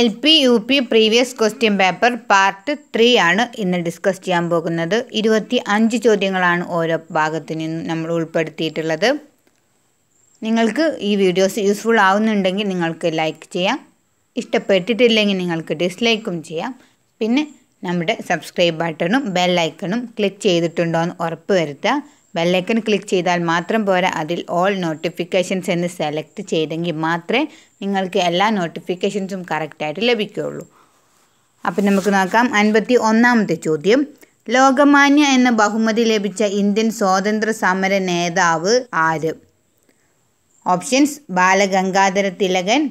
L P U P previous question paper part three ആണ് ഇന്ന് discuss ചെയ്യാൻ പോകുന്നത് ഇരുപത്തി അഞ്ച് ചോദ്യങ്ങളാണ് ഓരോ ഭാഗത്തു നിന്നും നമ്മൾ ഉൾപ്പെടുത്തിയിട്ടുള്ളത് നിങ്ങൾക്ക് ഈ വീഡിയോസ് യൂസ്ഫുൾ ആവുന്നുണ്ടെങ്കിൽ നിങ്ങൾക്ക് ലൈക്ക് ചെയ്യാം ഇഷ്ടപ്പെട്ടിട്ടില്ലെങ്കിൽ നിങ്ങൾക്ക് ഡിസ്ലൈക്കും ചെയ്യാം പിന്നെ നമ്മുടെ സബ്സ്ക്രൈബ് ബട്ടണും ബെൽ ഐക്കണും ക്ലിക്ക് ചെയ്തിട്ടുണ്ടോ എന്ന് ഉറപ്പ് വരുത്തുക ബെല്ലൈക്കൺ ക്ലിക്ക് ചെയ്താൽ മാത്രം പോരാ അതിൽ ഓൾ നോട്ടിഫിക്കേഷൻസ് എന്ന് സെലക്ട് ചെയ്തെങ്കിൽ മാത്രമേ നിങ്ങൾക്ക് എല്ലാ നോട്ടിഫിക്കേഷൻസും കറക്റ്റായിട്ട് ലഭിക്കുകയുള്ളൂ അപ്പം നമുക്ക് നോക്കാം അൻപത്തി ഒന്നാമത്തെ ചോദ്യം ലോകമാന്യ എന്ന ബഹുമതി ലഭിച്ച ഇന്ത്യൻ സ്വാതന്ത്ര്യ സമര നേതാവ് ആര് options Balagangadhara Thilakan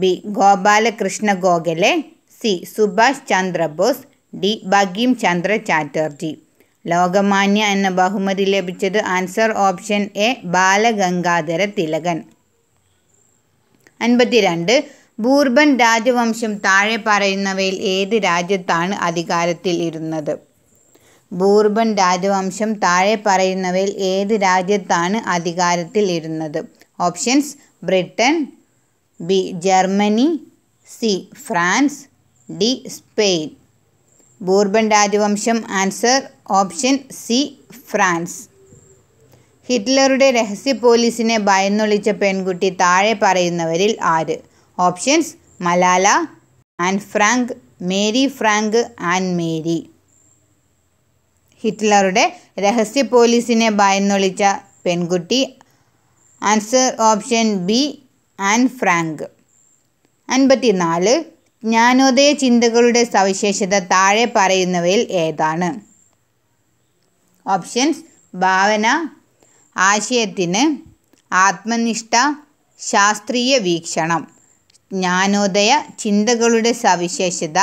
B Gopalakrishna Gokhale C Subhash Chandrabose D Bankim Chandra Chatterjee Lokmanya എന്ന ബഹുമതി ലഭിച്ചത് answer option A Balagangadhara Thilakan അൻപത്തിരണ്ട് ബൂർബൻ രാജവംശം താഴെ പറയുന്നവയിൽ ഏത് രാജ്യത്താണ് അധികാരത്തിൽ ഇരുന്നത് ബൂർബൻ രാജവംശം താഴെ പറയുന്നവയിൽ ഏത് രാജ്യത്താണ് അധികാരത്തിൽ ഇരുന്നത് options Britain B Germany C France D Spain Bourbon രാജവംശം ആൻസർ ഓപ്ഷൻ സി ഫ്രാൻസ് ഹിറ്റ്ലറുടെ രഹസ്യ പോലീസിനെ ഭയന്നൊളിച്ച പെൺകുട്ടി താഴെ പറയുന്നവരിൽ ആര് options Malala Anne Frank Mary Frank Anne Mary ഹിറ്റ്ലറുടെ രഹസ്യ പോലീസിനെ ഭയന്നൊളിച്ച പെൺകുട്ടി answer option B Anne Frank നാല് ജ്ഞാനോദയ ചിന്തകളുടെ സവിശേഷത താഴെ പറയുന്നവയിൽ ഏതാണ് ഓപ്ഷൻസ് ഭാവന ആശയത്തിന് ആത്മനിഷ്ഠ ശാസ്ത്രീയ വീക്ഷണം ജ്ഞാനോദയ ചിന്തകളുടെ സവിശേഷത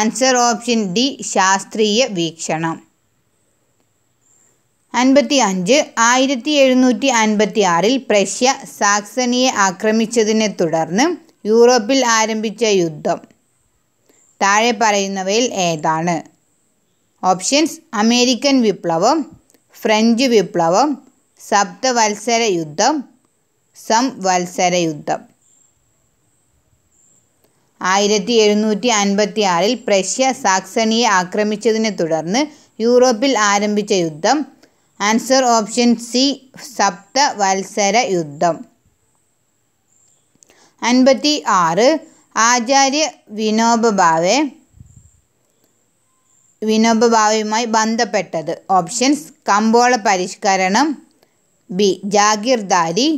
ആൻസർ ഓപ്ഷൻ ഡി ശാസ്ത്രീയ വീക്ഷണം അൻപത്തി അഞ്ച് ആയിരത്തി എഴുന്നൂറ്റി അൻപത്തി ആറിൽ പ്രഷ്യ സാക്സണിയെ ആക്രമിച്ചതിനെ തുടർന്ന് യൂറോപ്പിൽ ആരംഭിച്ച യുദ്ധം താഴെ പറയുന്നവയിൽ ഏതാണ് ഓപ്ഷൻസ് അമേരിക്കൻ വിപ്ലവം ഫ്രഞ്ച് വിപ്ലവം സപ്തവത്സര യുദ്ധം സംവത്സര യുദ്ധം ആയിരത്തി എഴുന്നൂറ്റി അൻപത്തി ആറിൽ പ്രഷ്യ സാക്സണിയെ ആക്രമിച്ചതിനെ തുടർന്ന് യൂറോപ്പിൽ ആരംഭിച്ച യുദ്ധം ആൻസർ ഓപ്ഷൻ സി സപ്തവത്സര യുദ്ധം അൻപത്തി ആറ് ആചാര്യ വിനോബ ഭാവെ വിനോബ ഭാവയുമായി ബന്ധപ്പെട്ടത് ഓപ്ഷൻസ് കമ്പോള പരിഷ്കരണം ബി ജാഗിർദാരി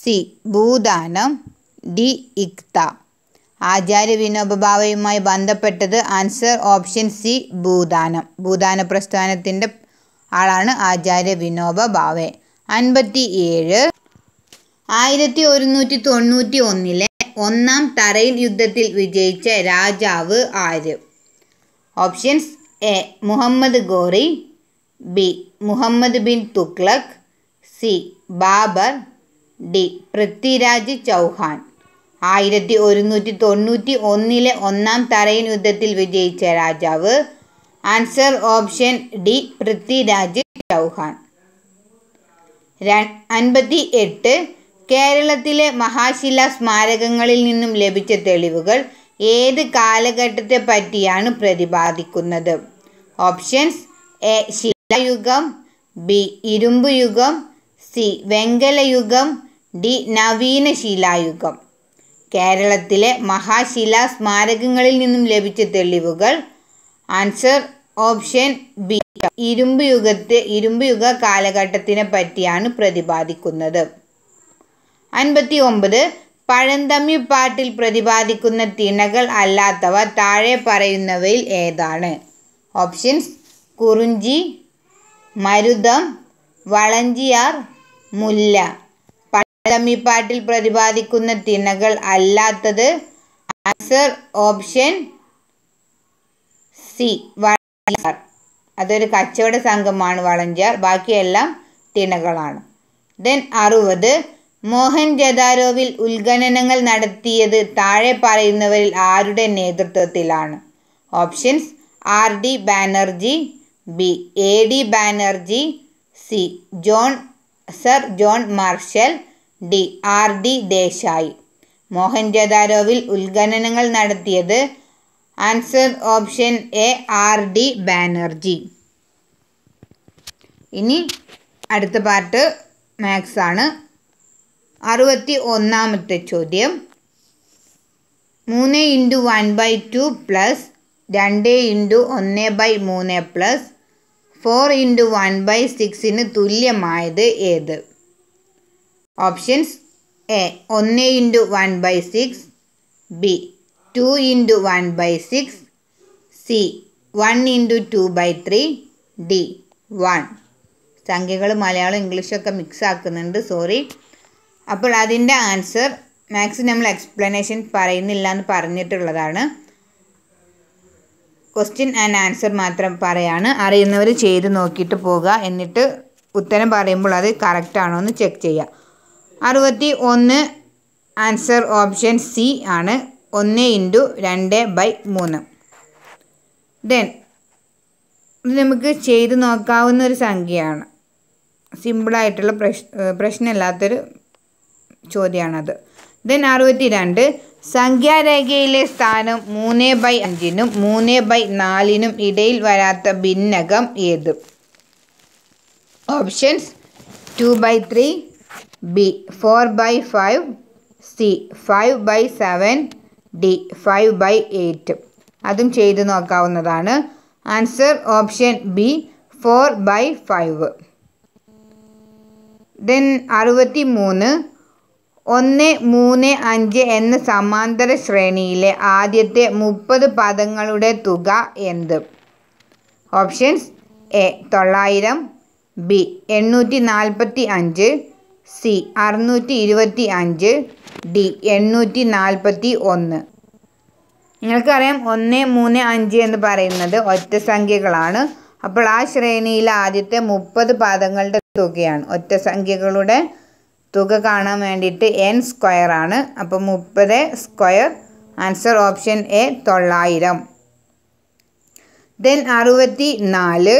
സി ഭൂദാനം ഡി ഇക്ത ആചാര്യ വിനോബഭാവയുമായി ബന്ധപ്പെട്ടത് ആൻസർ ഓപ്ഷൻ സി ഭൂദാനം ഭൂദാന പ്രസ്ഥാനത്തിൻ്റെ ആളാണ് ആചാര്യ വിനോബ ഭാവെ അൻപത്തി ഏഴ് ആയിരത്തി ഒരുന്നൂറ്റി തൊണ്ണൂറ്റി ഒന്നിലെ ഒന്നാം തറയിൽ യുദ്ധത്തിൽ വിജയിച്ച രാജാവ് ആര് options A Muhammad Ghori B Muhammad bin Tughlaq C Babur D Prithviraj Chauhan ആയിരത്തി ഒരുന്നൂറ്റി തൊണ്ണൂറ്റി ഒന്നിലെ ഒന്നാം തറയിൽ യുദ്ധത്തിൽ വിജയിച്ച രാജാവ് answer option D Prithviraj Chauhan അൻപത്തി എട്ട് കേരളത്തിലെ മഹാശിലാ സ്മാരകങ്ങളിൽ നിന്നും ലഭിച്ച തെളിവുകൾ ഏത് കാലഘട്ടത്തെ പറ്റിയാണ് പ്രതിപാദിക്കുന്നത് ഓപ്ഷൻസ് എ ശിലായുഗം ബി ഇരുമ്പ് യുഗം സി വെങ്കലയുഗം ഡി നവീന ശിലായുഗം കേരളത്തിലെ മഹാശിലാ സ്മാരകങ്ങളിൽ നിന്നും ലഭിച്ച തെളിവുകൾ ആൻസർ ഓപ്ഷൻ ബി ഇരുമ്പ് യുഗത്തെ ഇരുമ്പ് യുഗ കാലഘട്ടത്തിനെ പറ്റിയാണ് പ്രതിപാദിക്കുന്നത് അൻപത്തി ഒമ്പത് പാട്ടിൽ പ്രതിപാദിക്കുന്ന തിണകൾ അല്ലാത്തവ താഴെ പറയുന്നവയിൽ ഏതാണ് ഓപ്ഷൻസ് കുറുഞ്ചി മരുതം വളഞ്ചിയാർ മുല്ല പാട്ടിൽ പ്രതിപാദിക്കുന്ന തിണകൾ അല്ലാത്തത് ആൻസർ ഓപ്ഷൻ സി വളഞ്ചിയാർ അതൊരു കച്ചവട സംഘമാണ് വളഞ്ചിയാർ ബാക്കിയെല്ലാം തിണകളാണ് ദെൻ അറുപത് മോഹൻജദാരോവിൽ ഉത്ഖനനങ്ങൾ നടത്തിയത് താഴെ പറയുന്നവരിൽ ആരുടെ നേതൃത്വത്തിലാണ് options R D Banerjee B A D Banerjee C John sir John Marshall D R D Desai മോഹൻജദാരോവിൽ ഉത്ഖനനങ്ങൾ നടത്തിയത് answer option A R D Banerjee ഇനി അടുത്ത പാർട്ട് മാത്സാണ് ആണ് അറുപത്തി ഒന്നാമത്തെ ചോദ്യം മൂന്ന് into one by two plus രണ്ട് ഇൻറ്റു ഒന്ന് ബൈ മൂന്ന് plus four into one by സിക്സിന് തുല്യമായത് ഏത് ഓപ്ഷൻസ് എ ഒന്ന് into one by six B two into one by six C one into two by three D one സംഖ്യകൾ മലയാളം ഇംഗ്ലീഷൊക്കെ mix ആക്കുന്നുണ്ട് സോറി അപ്പോൾ അതിൻ്റെ ആൻസർ മാക്സ് നമ്മൾ എക്സ്പ്ലനേഷൻ പറയുന്നില്ല എന്ന് പറഞ്ഞിട്ടുള്ളതാണ് ക്വസ്റ്റ്യൻ ആൻഡ് ആൻസർ മാത്രം പറയാണ് അറിയുന്നവർ ചെയ്ത് നോക്കിയിട്ട് പോകുക എന്നിട്ട് ഉത്തരം പറയുമ്പോൾ അത് കറക്റ്റാണോ എന്ന് ചെക്ക് ചെയ്യുക അറുപത്തി ഒന്ന് ആൻസർ ഓപ്ഷൻ സി ആണ് ഒന്ന് ഇൻറ്റു രണ്ട് ബൈ മൂന്ന് ദെൻ ഇത് നമുക്ക് ചെയ്ത് നോക്കാവുന്ന ഒരു സംഖ്യയാണ് സിമ്പിളായിട്ടുള്ള പ്രശ് പ്രശ്നമില്ലാത്തൊരു ചോദ്യമാണത് ദെൻ അറുപത്തി രണ്ട് സംഖ്യാരേഖയിലെ സ്ഥാനം മൂന്ന് ബൈ അഞ്ചിനും മൂന്ന് ബൈ നാലിനും ഇടയിൽ വരാത്ത ഭിന്നകം ഏത് options two by three B four by five C five by seven D five by eight അതും ചെയ്തു നോക്കാവുന്നതാണ് answer option B four by five then അറുപത്തി മൂന്ന് ഒന്ന് മൂന്ന് അഞ്ച് എന്ന സമാന്തര ശ്രേണിയിലെ ആദ്യത്തെ മുപ്പത് പദങ്ങളുടെ തുക എന്ത് ഓപ്ഷൻസ് എ തൊള്ളായിരം ബി എണ്ണൂറ്റി നാൽപ്പത്തി അഞ്ച് സി അറുന്നൂറ്റി ഇരുപത്തി അഞ്ച് ഡി എണ്ണൂറ്റി നാൽപ്പത്തി ഒന്ന് നിങ്ങൾക്കറിയാം ഒന്ന് മൂന്ന് അഞ്ച് എന്ന് പറയുന്നത് ഒറ്റ സംഖ്യകളാണ് അപ്പോൾ ആ ശ്രേണിയിലെ ആദ്യത്തെ മുപ്പത് പദങ്ങളുടെ തുകയാണ് ഒറ്റ സംഖ്യകളുടെ തുക കാണാൻ വേണ്ടിയിട്ട് എൻ സ്ക്വയർ ആണ് അപ്പോൾ മുപ്പത് സ്ക്വയർ ആൻസർ ഓപ്ഷൻ എ തൊള്ളായിരം ദെൻ അറുപത്തി നാല്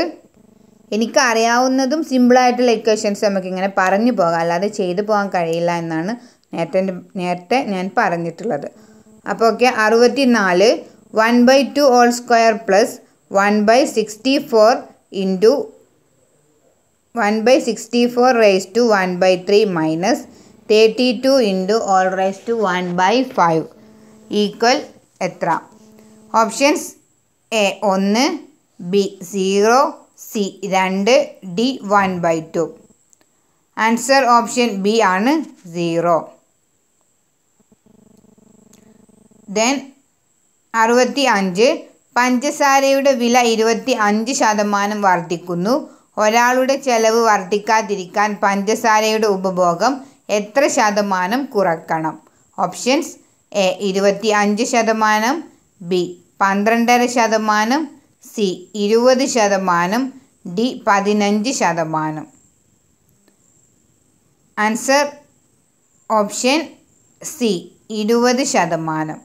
എനിക്കറിയാവുന്നതും സിമ്പിളായിട്ടുള്ള ഇക്വേഷൻസ് നമുക്കിങ്ങനെ പറഞ്ഞു പോകാം അല്ലാതെ ചെയ്തു പോകാൻ കഴിയില്ല എന്നാണ് നേരത്തെ നേരത്തെ ഞാൻ പറഞ്ഞിട്ടുള്ളത് അപ്പോൾ ഓക്കെ അറുപത്തി നാല് one by two whole square plus one by sixty four into one by sixty four raise two one by three minus thirty two into whole raise two one by five equal എത്ര options A ഒന്ന് B zero C രണ്ട് D one by two answer option B ആണ് zero then അറുപത്തി അഞ്ച് പഞ്ചസാരയുടെ വില ഇരുപത്തി അഞ്ച് ശതമാനം വർദ്ധിക്കുന്നു ഒരാളുടെ ചെലവ് വർദ്ധിക്കാതിരിക്കാൻ പഞ്ചസാരയുടെ ഉപഭോഗം എത്ര ശതമാനം കുറക്കണം ഓപ്ഷൻസ് എ ഇരുപത്തി അഞ്ച് ശതമാനം ബി പന്ത്രണ്ടര ശതമാനം സി ഇരുപത് ശതമാനം ഡി പതിനഞ്ച് ശതമാനം ആൻസർ ഓപ്ഷൻ സി ഇരുപത് ശതമാനം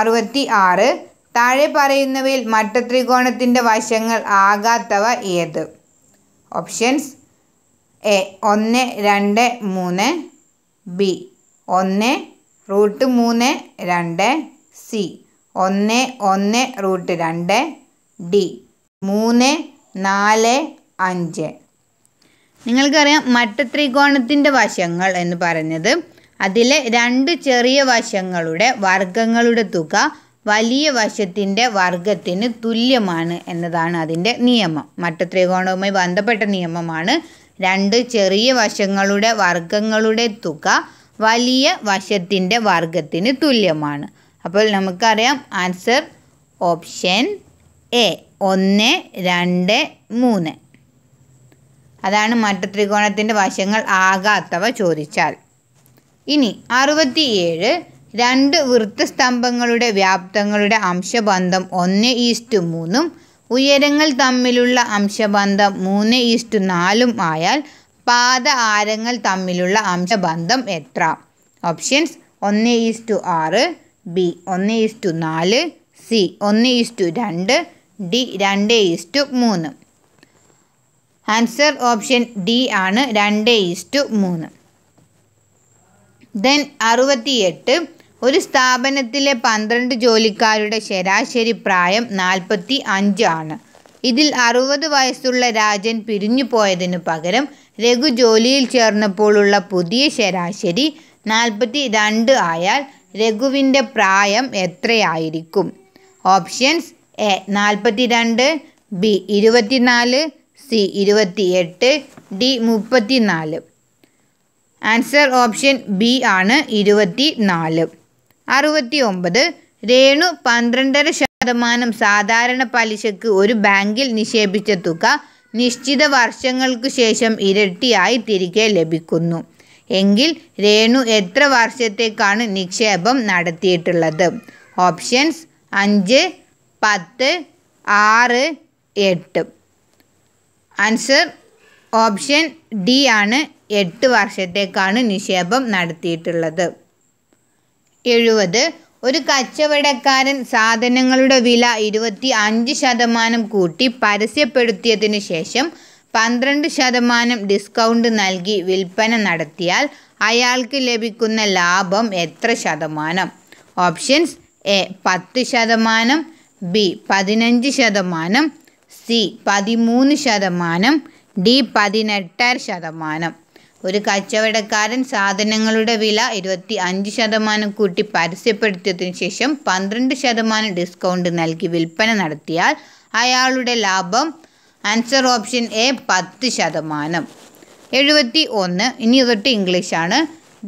അറുപത്തി ആറ് താഴെ പറയുന്നവയിൽ ത്രികോണത്തിൻ്റെ വശങ്ങൾ ആകാത്തവ ഏത് ഓപ്ഷൻസ് എ ഒന്ന് രണ്ട് മൂന്ന് ബി ഒന്ന് റൂട്ട് മൂന്ന് രണ്ട് സി ഒന്ന് ഒന്ന് റൂട്ട് രണ്ട് ഡി മൂന്ന് നാല് അഞ്ച് നിങ്ങൾക്കറിയാം ത്രികോണത്തിൻ്റെ വശങ്ങൾ എന്ന് പറഞ്ഞത് അതിലെ രണ്ട് ചെറിയ വശങ്ങളുടെ വർഗങ്ങളുടെ തുക വലിയ വശത്തിൻ്റെ വർഗത്തിന് തുല്യമാണ് എന്നതാണ് അതിൻ്റെ നിയമം ത്രികോണവുമായി ബന്ധപ്പെട്ട നിയമമാണ് രണ്ട് ചെറിയ വശങ്ങളുടെ വർഗങ്ങളുടെ തുക വലിയ വശത്തിൻ്റെ വർഗത്തിന് തുല്യമാണ് അപ്പോൾ നമുക്കറിയാം ആൻസർ ഓപ്ഷൻ എ ഒന്ന് രണ്ട് മൂന്ന് അതാണ് ത്രികോണത്തിൻ്റെ വശങ്ങൾ ആകാത്തവ ചോദിച്ചാൽ ഇനി അറുപത്തിയേഴ് രണ്ട് വൃത്തസ്തംഭങ്ങളുടെ വ്യാപ്തങ്ങളുടെ അംശബന്ധം ഒന്ന് ഈസ്റ്റ് മൂന്നും ഉയരങ്ങൾ തമ്മിലുള്ള അംശബന്ധം മൂന്ന് ഈസ്റ്റ് നാലും ആയാൽ പാത ആരങ്ങൾ തമ്മിലുള്ള അംശബന്ധം എത്ര ഓപ്ഷൻസ് ഒന്ന് ഈസ്റ്റു ആറ് ബി ഒന്ന് ഈസ്റ്റു നാല് സി ഒന്ന് ഈസ്റ്റു രണ്ട് ഡി രണ്ട് ഈസ്റ്റു മൂന്ന് ആൻസർ ഓപ്ഷൻ ഡി ആണ് രണ്ട് ഈസ്റ്റു മൂന്ന് ദെൻ അറുപത്തിയെട്ട് ഒരു സ്ഥാപനത്തിലെ പന്ത്രണ്ട് ജോലിക്കാരുടെ ശരാശരി പ്രായം നാൽപ്പത്തി അഞ്ചാണ് ഇതിൽ അറുപത് വയസ്സുള്ള രാജൻ പിരിഞ്ഞു പോയതിനു പകരം രഘു ജോലിയിൽ ചേർന്നപ്പോഴുള്ള പുതിയ ശരാശരി നാൽപ്പത്തി രണ്ട് ആയാൽ രഘുവിൻ്റെ പ്രായം എത്രയായിരിക്കും ഓപ്ഷൻസ് എ നാൽപ്പത്തി രണ്ട് ബി ഇരുപത്തിനാല് സി ഇരുപത്തി എട്ട് ഡി മുപ്പത്തി നാല് ആൻസർ ഓപ്ഷൻ ബി ആണ് ഇരുപത്തി നാല് അറുപത്തി ഒമ്പത് രേണു പന്ത്രണ്ടര ശതമാനം സാധാരണ പലിശക്ക് ഒരു ബാങ്കിൽ നിക്ഷേപിച്ച തുക നിശ്ചിത വർഷങ്ങൾക്കു ശേഷം ഇരട്ടിയായി തിരികെ ലഭിക്കുന്നു എങ്കിൽ രേണു എത്ര വർഷത്തേക്കാണ് നിക്ഷേപം നടത്തിയിട്ടുള്ളത് ഓപ്ഷൻസ് അഞ്ച് പത്ത് ആറ് എട്ട് ആൻസർ ഓപ്ഷൻ ഡി ആണ് എട്ട് വർഷത്തേക്കാണ് നിക്ഷേപം നടത്തിയിട്ടുള്ളത് എഴുപത് ഒരു കച്ചവടക്കാരൻ സാധനങ്ങളുടെ വില ഇരുപത്തി അഞ്ച് ശതമാനം കൂട്ടി പരസ്യപ്പെടുത്തിയതിന് ശേഷം പന്ത്രണ്ട് ശതമാനം ഡിസ്കൗണ്ട് നൽകി വിൽപ്പന നടത്തിയാൽ അയാൾക്ക് ലഭിക്കുന്ന ലാഭം എത്ര ശതമാനം ഓപ്ഷൻസ് എ പത്ത് ശതമാനം ബി പതിനഞ്ച് ശതമാനം സി പതിമൂന്ന് ശതമാനം ഡി പതിനെട്ടര ശതമാനം ഒരു കച്ചവടക്കാരൻ സാധനങ്ങളുടെ വില ഇരുപത്തി അഞ്ച് ശതമാനം കൂട്ടി പരസ്യപ്പെടുത്തിയതിനു ശേഷം പന്ത്രണ്ട് ശതമാനം ഡിസ്കൗണ്ട് നൽകി വിൽപ്പന നടത്തിയാൽ അയാളുടെ ലാഭം ആൻസർ ഓപ്ഷൻ എ പത്ത് ശതമാനം എഴുപത്തി ഒന്ന് ഇനി തൊട്ട് ഇംഗ്ലീഷാണ്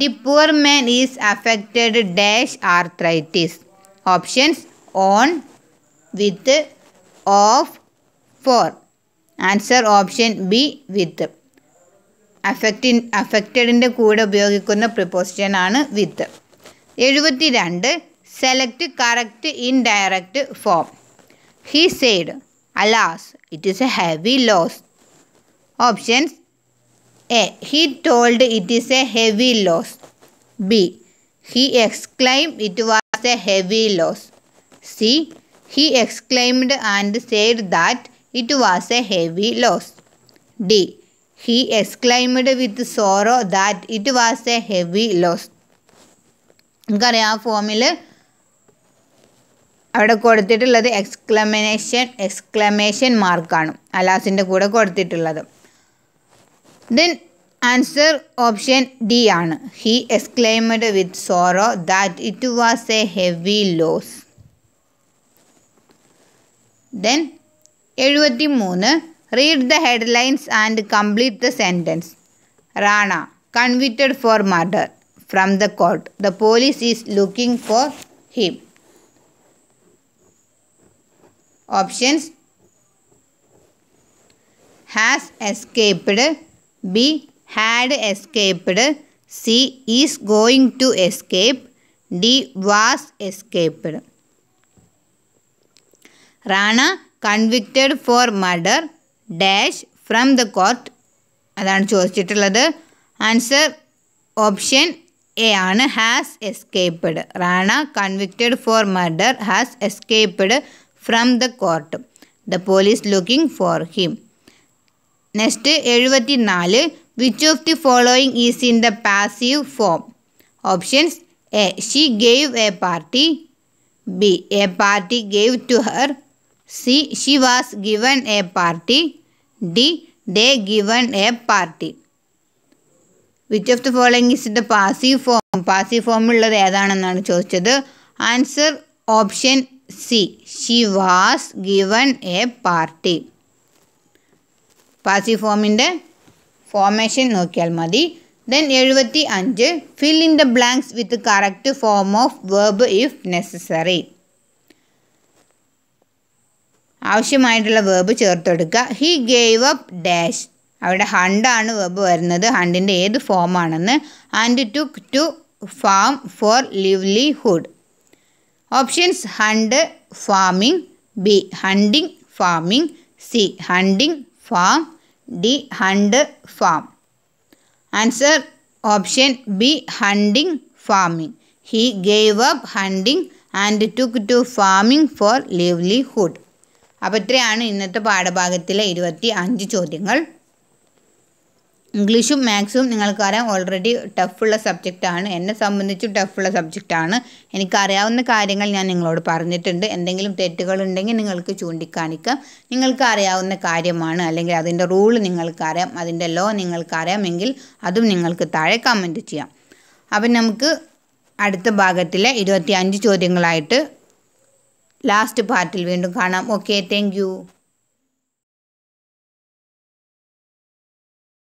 the poor man is affected dash arthritis options on with of for answer option B with affecting അഫക്റ്റഡിൻ്റെ കൂടെ ഉപയോഗിക്കുന്ന ആണ് വിത്ത് എഴുപത്തി രണ്ട് select correct indirect form he said alas it is a heavy loss options A he told it is a heavy loss B he exclaim it was a heavy loss C he exclaimed and said that it was a heavy loss D he exclaimed with sorrow that it was a heavy loss നമുക്കറിയാം ആ ഫോമിൽ അവിടെ കൊടുത്തിട്ടുള്ളത് exclamation exclamation മാർക്കാണ് അലാസിൻ്റെ കൂടെ കൊടുത്തിട്ടുള്ളത് then answer option D ആണ് he exclaimed with sorrow that it was a heavy loss then എഴുപത്തി മൂന്ന് Read the headlines and complete the sentence. Rana, convicted for murder from the court. The police is looking for him. Options Has escaped. B. Had escaped. C. Is going to escape. D. Was escaped. Rana convicted for murder dash from the court. That's the question. Answer option A. Anna has escaped. Rana convicted for murder has escaped from the court. The police looking for him. Next, 74. Which of the following is in the passive form? Options A. She gave a party. B. A party gave to her. C Xi was given a party D They given a party which of the following is the passive form passive ഫോമുള്ളത് ഏതാണെന്നാണ് ചോദിച്ചത് ആൻസർ option സി Xi വാസ് ഗിവൺ എ പാർട്ടി പാസീവ് ഫോമിൻ്റെ ഫോമേഷൻ നോക്കിയാൽ മതി ദെൻ എഴുപത്തി അഞ്ച് fill in the blanks with correct form of verb if necessary ആവശ്യമായിട്ടുള്ള വേബ് ചേർത്തെടുക്കുക ഹി ഗേവ് അപ്പ് ഡാഷ് അവിടെ ഹണ്ടാണ് വെബ് വരുന്നത് ഹണ്ടിൻ്റെ ഏത് ഫോമാണെന്ന് and took to farm for livelihood options hunt farming B hunting farming C hunting farm D hunt farm answer option B hunting farming he gave up hunting and took to farming for livelihood അപ്പോൾ ഇത്രയാണ് ഇന്നത്തെ പാഠഭാഗത്തിലെ ഇരുപത്തി അഞ്ച് ചോദ്യങ്ങൾ ഇംഗ്ലീഷും മാത്സും നിങ്ങൾക്കറിയാം already ടഫുള്ള സബ്ജക്റ്റാണ് എന്നെ സംബന്ധിച്ച് ടഫുള്ള സബ്ജക്റ്റാണ് എനിക്കറിയാവുന്ന കാര്യങ്ങൾ ഞാൻ നിങ്ങളോട് പറഞ്ഞിട്ടുണ്ട് എന്തെങ്കിലും തെറ്റുകളുണ്ടെങ്കിൽ നിങ്ങൾക്ക് ചൂണ്ടിക്കാണിക്കാം നിങ്ങൾക്ക് അറിയാവുന്ന കാര്യമാണ് അല്ലെങ്കിൽ അതിൻ്റെ റൂൾ നിങ്ങൾക്കറിയാം അതിൻ്റെ ലോ നിങ്ങൾക്കറിയാമെങ്കിൽ അതും നിങ്ങൾക്ക് താഴെ കമൻറ്റ് ചെയ്യാം അപ്പം നമുക്ക് അടുത്ത ഭാഗത്തിലെ ഇരുപത്തി ചോദ്യങ്ങളായിട്ട് ലാസ്റ്റ് പാർട്ടിൽ വീണ്ടും കാണാം ഓക്കെ താങ്ക്